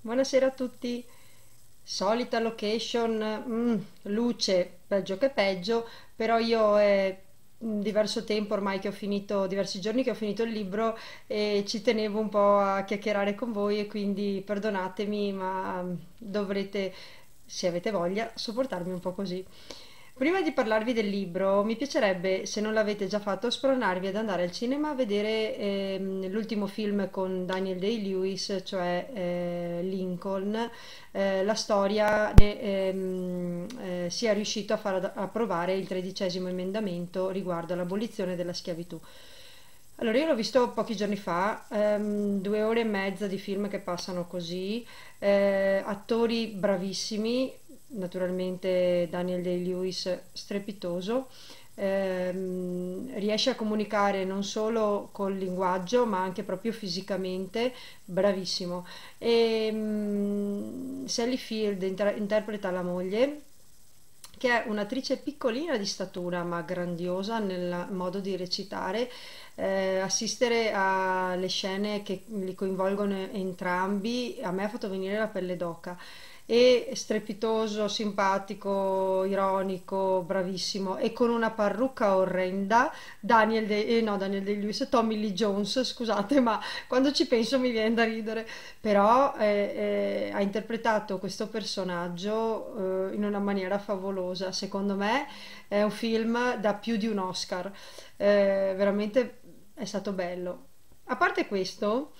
Buonasera a tutti. Solita location, mm, luce, peggio che peggio, però io è mm, diverso tempo ormai che ho finito, diversi giorni che ho finito il libro e ci tenevo un po' a chiacchierare con voi e quindi perdonatemi, ma mm, dovrete, se avete voglia, sopportarmi un po' così. Prima di parlarvi del libro, mi piacerebbe, se non l'avete già fatto, spronarvi ad andare al cinema a vedere ehm, l'ultimo film con Daniel Day-Lewis, cioè eh, Lincoln, eh, la storia che ehm, eh, sia riuscito a far approvare il tredicesimo emendamento riguardo all'abolizione della schiavitù. Allora, io l'ho visto pochi giorni fa, ehm, due ore e mezza di film che passano così, eh, attori bravissimi, naturalmente Daniel Day-Lewis strepitoso, ehm, riesce a comunicare non solo col linguaggio ma anche proprio fisicamente, bravissimo. E, ehm, mh, Sally Field inter interpreta la moglie che è un'attrice piccolina di statura ma grandiosa nel modo di recitare, eh, assistere alle scene che li coinvolgono entrambi, a me ha fatto venire la pelle d'oca e strepitoso, simpatico, ironico, bravissimo e con una parrucca orrenda, Daniel De, eh, no, Daniel De Lewis, Tommy Lee Jones, scusate, ma quando ci penso mi viene da ridere, però eh, eh, ha interpretato questo personaggio eh, in una maniera favolosa, secondo me è un film da più di un Oscar, eh, veramente è stato bello. A parte questo,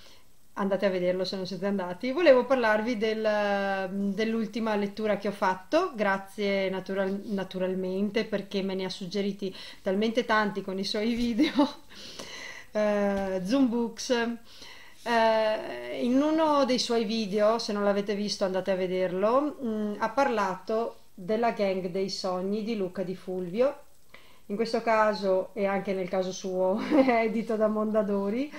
andate a vederlo se non siete andati. Volevo parlarvi del, mm, dell'ultima lettura che ho fatto, grazie natural, naturalmente perché me ne ha suggeriti talmente tanti con i suoi video, uh, Zoom Books. Uh, in uno dei suoi video, se non l'avete visto andate a vederlo, mh, mm, ha parlato della gang dei sogni di Luca Di Fulvio, in questo caso e anche nel caso suo edito da Mondadori,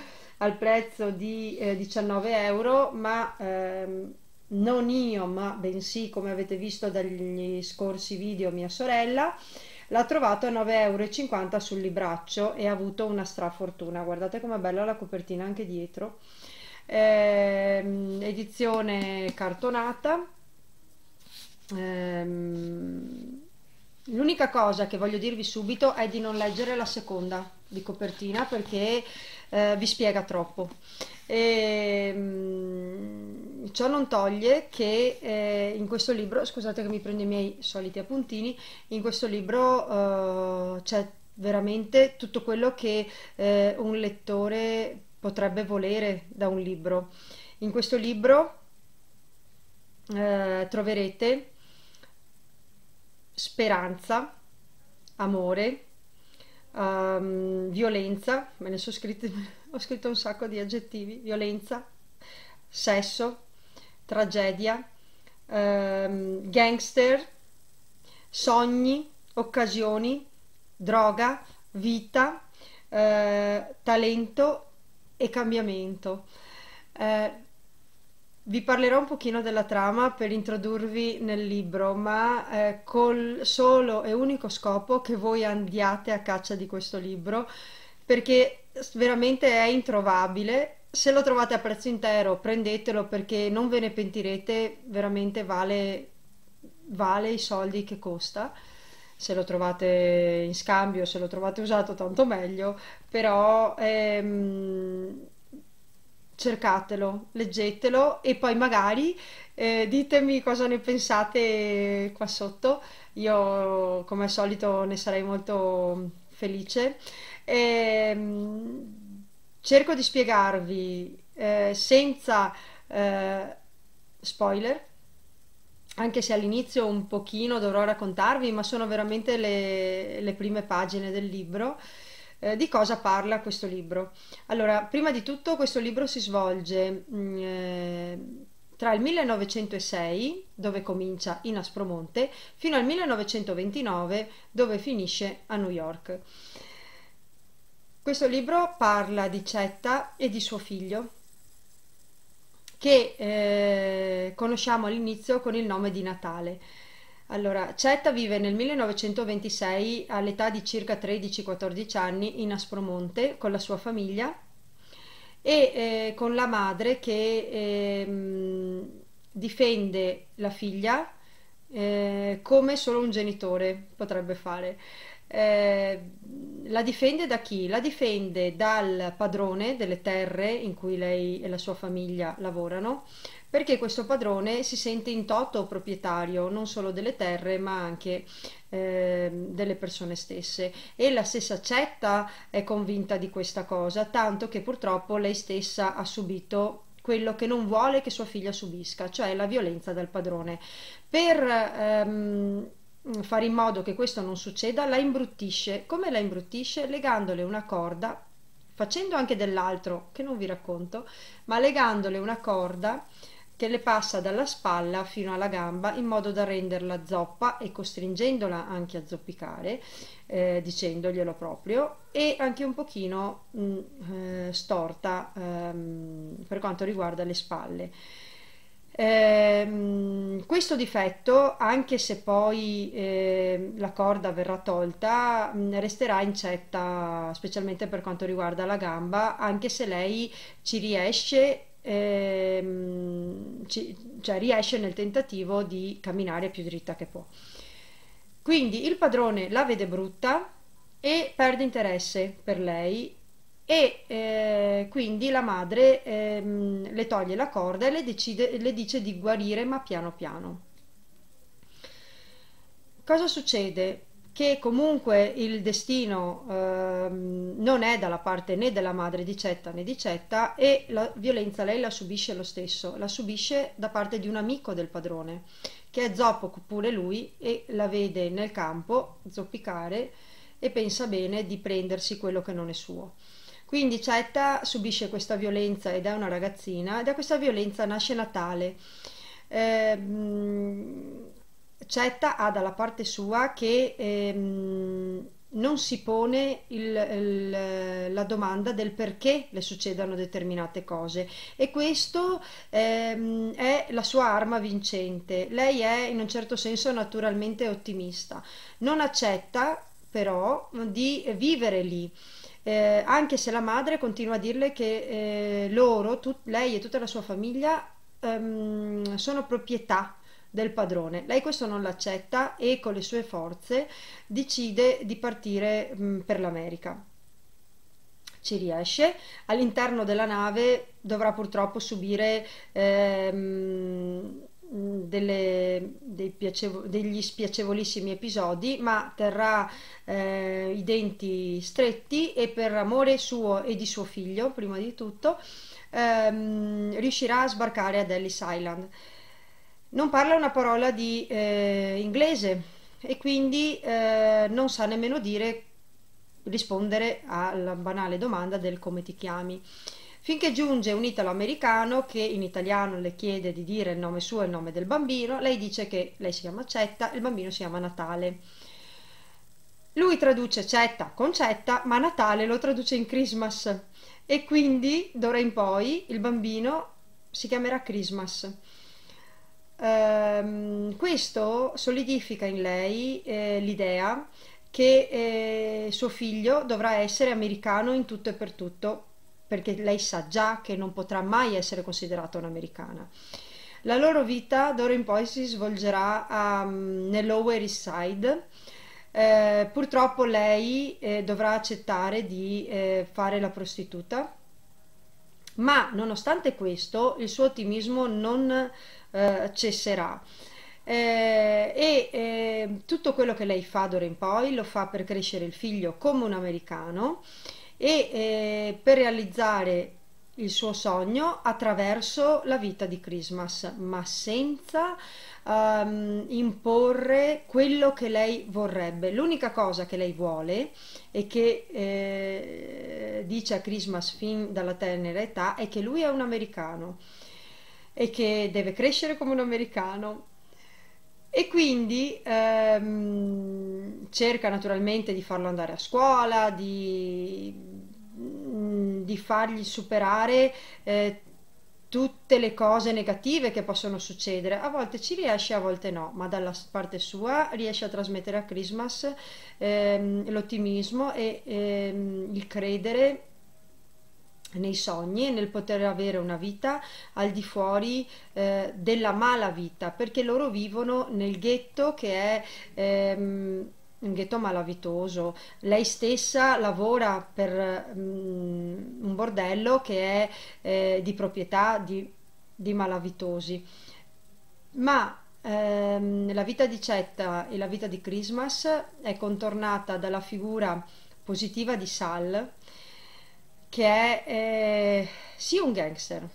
al prezzo di eh, 19 euro, ma ehm, non io, ma bensì, come avete visto dagli scorsi video, mia sorella, l'ha trovato a 9,50 euro sul libraccio e ha avuto una strafortuna. Guardate com'è bella la copertina anche dietro. Ehm, edizione cartonata. Ehm, L'unica cosa che voglio dirvi subito è di non leggere la seconda di copertina perché eh, vi spiega troppo. E, ehm, ciò non toglie che eh, in questo libro, scusate che mi prendo i miei soliti appuntini, in questo libro eh, c'è veramente tutto quello che eh, un lettore potrebbe volere da un libro. In questo libro eh, troverete speranza, amore, um, violenza, me ne sono scritte, ho scritto un sacco di aggettivi, violenza, sesso, tragedia, um, gangster, sogni, occasioni, droga, vita, eh, talento e cambiamento. Eh, vi parlerò un pochino della trama per introdurvi nel libro, ma eh, col solo e unico scopo che voi andiate a caccia di questo libro, perché veramente è introvabile. Se lo trovate a prezzo intero, prendetelo perché non ve ne pentirete, veramente vale, vale i soldi che costa se lo trovate in scambio, se lo trovate usato tanto meglio, però ehm, cercatelo, leggetelo e poi magari eh, ditemi cosa ne pensate qua sotto. Io come al solito ne sarei molto felice. E, ehm, cerco di spiegarvi eh, senza eh, spoiler anche se all'inizio un pochino dovrò raccontarvi, ma sono veramente le, le prime pagine del libro eh, di cosa parla questo libro? Allora, prima di tutto questo libro si svolge mm, eh, tra il 1906, dove comincia in Aspromonte, fino al 1929, dove finisce a New York. Questo libro parla di Cetta e di suo figlio, che eh, conosciamo all'inizio con il nome di Natale. Allora, Cetta vive nel 1926 all'età di circa 13-14 anni in Aspromonte con la sua famiglia e eh, con la madre che eh, difende la figlia eh, come solo un genitore potrebbe fare. Eh, la difende da chi? La difende dal padrone delle terre in cui lei e la sua famiglia lavorano, perché questo padrone si sente in toto proprietario non solo delle terre ma anche eh, delle persone stesse e la stessa Cetta è convinta di questa cosa, tanto che purtroppo lei stessa ha subito quello che non vuole che sua figlia subisca, cioè la violenza dal padrone. Per ehm, Mm, fare in modo che questo non succeda, la imbruttisce. Come la imbruttisce? Legandole una corda, facendo anche dell'altro, che non vi racconto, ma legandole una corda che le passa dalla spalla fino alla gamba in modo da renderla zoppa e costringendola anche a zoppicare, eh, dicendoglielo proprio, e anche un pochino mh, mm, eh, storta ehm, per quanto riguarda le spalle. Eh, questo difetto, anche se poi eh, la corda verrà tolta, resterà incetta, specialmente per quanto riguarda la gamba, anche se lei ci riesce, eh, ci, cioè riesce nel tentativo di camminare più dritta che può. Quindi il padrone la vede brutta e perde interesse per lei e eh, quindi la madre ehm, le toglie la corda e le, decide, le dice di guarire ma piano piano. Cosa succede? Che comunque il destino ehm, non è dalla parte né della madre di Cetta né di Cetta e la violenza lei la subisce lo stesso, la subisce da parte di un amico del padrone che è zoppo pure lui e la vede nel campo zoppicare e pensa bene di prendersi quello che non è suo. Quindi Cetta subisce questa violenza ed è una ragazzina e da questa violenza nasce Natale. Eh, Cetta ha dalla parte sua che ehm, non si pone il, il, la domanda del perché le succedano determinate cose e questo ehm, è la sua arma vincente. Lei è in un certo senso naturalmente ottimista, non accetta però di vivere lì eh, anche se la madre continua a dirle che eh, loro, tu, lei e tutta la sua famiglia, ehm, sono proprietà del padrone. Lei questo non l'accetta e con le sue forze decide di partire mh, mm, per l'America. Ci riesce, all'interno della nave dovrà purtroppo subire ehm, Mm, delle, piacevo, degli spiacevolissimi episodi, ma terrà eh, i denti stretti e per amore suo e di suo figlio, prima di tutto, ehm, riuscirà a sbarcare ad Ellis Island. Non parla una parola di eh, inglese e quindi eh, non sa nemmeno dire rispondere alla banale domanda del come ti chiami finché giunge un italo-americano che in italiano le chiede di dire il nome suo e il nome del bambino, lei dice che lei si chiama Cetta, e il bambino si chiama Natale. Lui traduce Cetta con Cetta, ma Natale lo traduce in Christmas e quindi d'ora in poi il bambino si chiamerà Christmas. Ehm, questo solidifica in lei eh, l'idea che eh, suo figlio dovrà essere americano in tutto e per tutto perché lei sa già che non potrà mai essere considerata un'americana. La loro vita d'ora in poi si svolgerà a, ehm, nell'Ower East Side. Eh, purtroppo lei eh, dovrà accettare di eh, fare la prostituta, ma nonostante questo il suo ottimismo non eh, cesserà. Eh, e eh, tutto quello che lei fa d'ora in poi lo fa per crescere il figlio come un americano e eh, per realizzare il suo sogno attraverso la vita di Christmas, ma senza um, imporre quello che lei vorrebbe. L'unica cosa che lei vuole e che eh, dice a Christmas fin dalla tenera età è che lui è un americano e che deve crescere come un americano. E quindi ehm, cerca naturalmente di farlo andare a scuola, di di fargli superare eh, tutte le cose negative che possono succedere. A volte ci riesce, a volte no, ma dalla parte sua riesce a trasmettere a Christmas ehm, l'ottimismo e ehm, il credere nei sogni e nel poter avere una vita al di fuori eh, della mala vita perché loro vivono nel ghetto che è ehm, un ghetto malavitoso. Lei stessa lavora per um, un bordello che è eh, di proprietà di, di malavitosi. Ma ehm, la vita di Cetta e la vita di Christmas è contornata dalla figura positiva di Sal, che è eh, sì un gangster,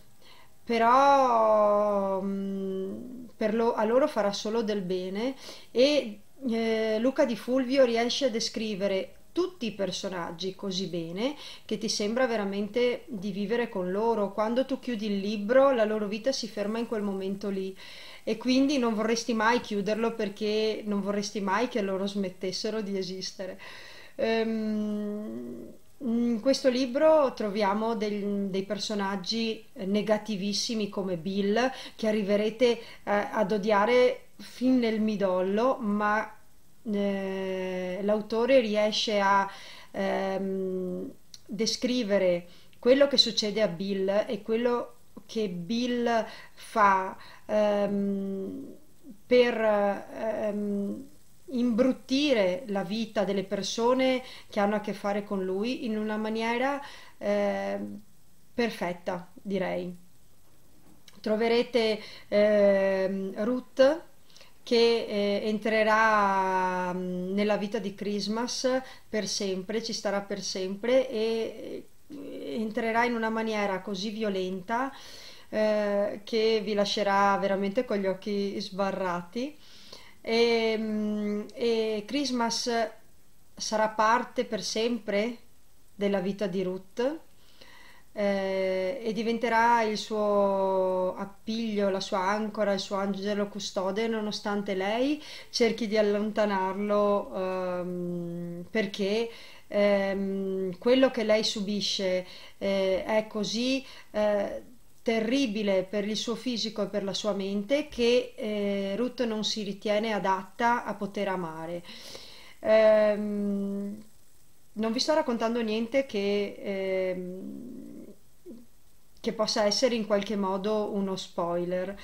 però mh, mm, per lo, a loro farà solo del bene e eh, Luca Di Fulvio riesce a descrivere tutti i personaggi così bene che ti sembra veramente di vivere con loro. Quando tu chiudi il libro, la loro vita si ferma in quel momento lì e quindi non vorresti mai chiuderlo perché non vorresti mai che loro smettessero di esistere. Ehm, in questo libro troviamo dei, dei personaggi negativissimi come Bill che arriverete eh, ad odiare fin nel midollo, ma eh, l'autore riesce a ehm, descrivere quello che succede a Bill e quello che Bill fa ehm, per ehm, imbruttire la vita delle persone che hanno a che fare con lui in una maniera eh, perfetta, direi. Troverete eh, Ruth che eh, entrerà mm, nella vita di Christmas per sempre, ci starà per sempre e eh, entrerà in una maniera così violenta eh, che vi lascerà veramente con gli occhi sbarrati. E, mm, e Christmas sarà parte per sempre della vita di Ruth eh, e diventerà il suo appiglio, la sua ancora, il suo angelo custode, nonostante lei cerchi di allontanarlo ehm, perché ehm, quello che lei subisce eh, è così eh, terribile per il suo fisico e per la sua mente che eh, Ruth non si ritiene adatta a poter amare. Ehm, non vi sto raccontando niente che ehm, che possa essere in qualche modo uno spoiler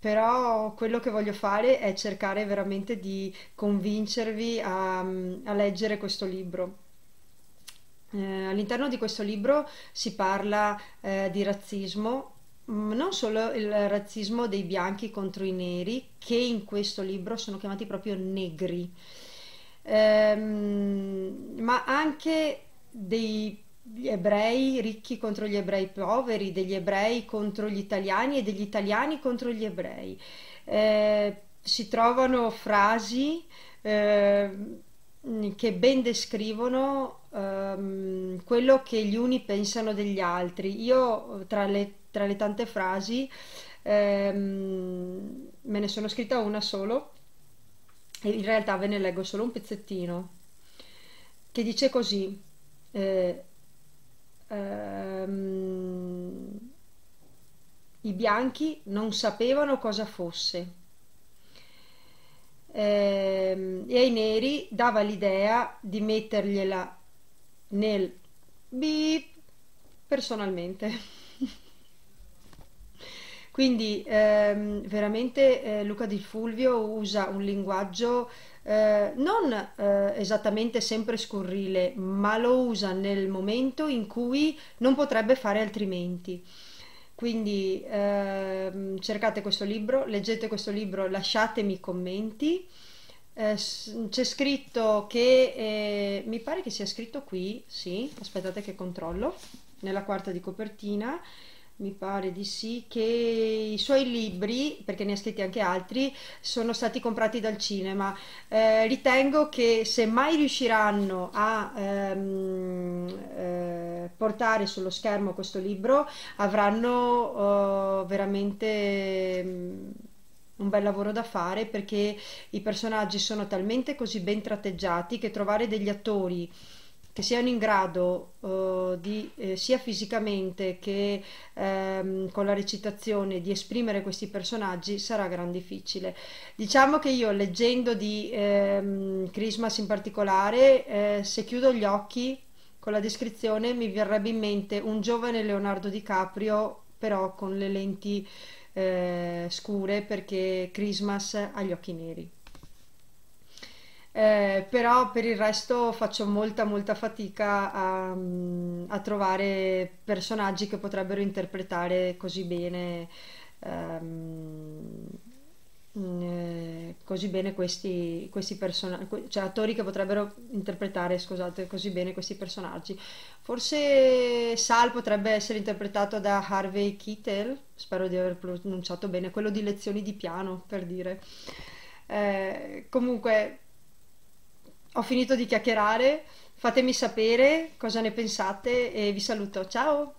però quello che voglio fare è cercare veramente di convincervi a, a leggere questo libro. Eh, all'interno di questo libro si parla eh, di razzismo, mm, non solo il razzismo dei bianchi contro i neri, che in questo libro sono chiamati proprio negri, ehm, ma anche dei gli ebrei ricchi contro gli ebrei poveri, degli ebrei contro gli italiani e degli italiani contro gli ebrei. Eh, si trovano frasi eh, che ben descrivono ehm, quello che gli uni pensano degli altri. Io tra le, tra le tante frasi ehm, me ne sono scritta una solo e in realtà ve ne leggo solo un pezzettino che dice così. Eh, ehm, i bianchi non sapevano cosa fosse ehm, e ai neri dava l'idea di mettergliela nel bip personalmente. Quindi ehm, veramente eh, Luca Di Fulvio usa un linguaggio eh, non eh, esattamente sempre scurrile, ma lo usa nel momento in cui non potrebbe fare altrimenti. Quindi ehm, cercate questo libro, leggete questo libro, lasciatemi commenti. Eh, c'è scritto che eh, mi pare che sia scritto qui, sì, aspettate che controllo, nella quarta di copertina mi pare di sì, che i suoi libri, perché ne ha scritti anche altri, sono stati comprati dal cinema. Eh, ritengo che se mai riusciranno a ehm, eh, portare sullo schermo questo libro, avranno eh, veramente mm, un bel lavoro da fare perché i personaggi sono talmente così ben tratteggiati che trovare degli attori che siano in grado eh, di, eh, sia fisicamente che ehm, con la recitazione di esprimere questi personaggi sarà gran difficile. Diciamo che io leggendo di ehm, Christmas in particolare, eh, se chiudo gli occhi con la descrizione mi verrebbe in mente un giovane Leonardo DiCaprio però con le lenti eh, scure perché Christmas ha gli occhi neri eh, però per il resto faccio molta molta fatica a, a trovare personaggi che potrebbero interpretare così bene, ehm, mm, eh, così bene questi, questi personaggi, cioè attori che potrebbero interpretare, scusate, così bene questi personaggi. Forse Sal potrebbe essere interpretato da Harvey Keitel, spero di aver pronunciato bene, quello di lezioni di piano, per dire. Eh, comunque ho finito di chiacchierare, fatemi sapere cosa ne pensate e vi saluto, ciao!